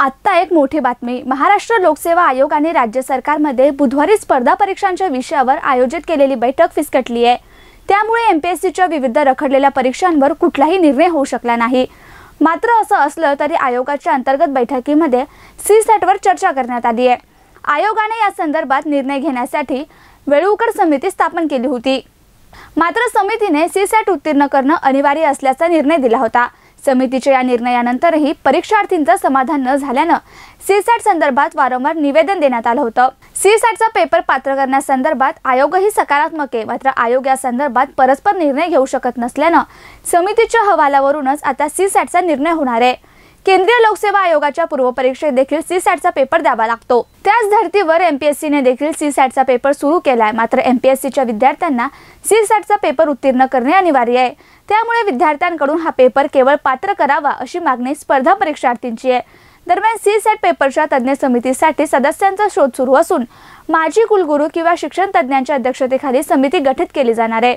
आत्ता एक मोठी बातमी महाराष्ट्र लोकसेवा आयोग आणि राज्य सरकारमध्ये बुधवारी स्पर्धा परीक्षांच्या विषयावर आयोजित केलेली बैठक फिसकटली आहे त्यामुळे एम पी एस सीच्या विविध रखडलेल्या परीक्षांवर कुठलाही निर्णय होऊ शकला नाही मात्र असं असलं तरी आयोगाच्या अंतर्गत बैठकीमध्ये सी सॅटवर e चर्चा करण्यात आली आहे आयोगाने या संदर्भात निर्णय घेण्यासाठी वेळूकर समिती स्थापन केली होती मात्र समितीने सी सॅट e उत्तीर्ण करणं अनिवार्य असल्याचा निर्णय दिला होता समितीच्या या निर्णयानंतरही परीक्षार्थींचं समाधान न झाल्यानं सॅट संदर्भात वारंवार निवेदन देण्यात आलं होतं सीसॅटचा पेपर पात्र करण्यासंदर्भात आयोगही सकारात्मक आहे मात्र आयोग या संदर्भात परस्पर निर्णय घेऊ शकत नसल्यानं समितीच्या हवालावरूनच आता सीसॅटचा निर्णय होणार आहे केंद्रीय लोकसेवा आयोगाच्या पूर्वपरीक्षेत देखील सी सॅटचा पेपर द्यावा लागतो त्याच धर्तीवर एमपीएससीने देखील सी सॅटचा पेपर सुरू केलाय मात्र एमपीएससीच्या विद्यार्थ्यांना सी सॅटचा पेपर उत्तीर्ण करणे अनिवार्य आहे त्यामुळे विद्यार्थ्यांकडून हा पेपर केवळ पात्र करावा अशी मागणी स्पर्धा परीक्षार्थींची आहे दरम्यान सी सॅट पेपरच्या तज्ज्ञ समितीसाठी सदस्यांचा शोध सुरू असून माजी कुलगुरू किंवा शिक्षण तज्ज्ञांच्या अध्यक्षतेखाली समिती गठीत केली जाणार आहे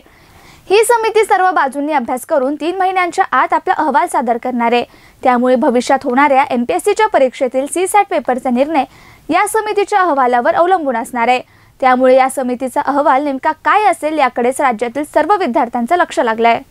ही समिती सर्व बाजूंनी अभ्यास करून तीन महिन्यांच्या आत आपला अहवाल सादर करणार आहे त्यामुळे भविष्यात होणाऱ्या एम पी एस सीच्या परीक्षेतील सी सॅट पेपरचा निर्णय या समितीच्या अहवालावर अवलंबून असणार आहे त्यामुळे या समितीचा अहवाल नेमका काय असेल याकडेच राज्यातील सर्व विद्यार्थ्यांचं लक्ष लागलंय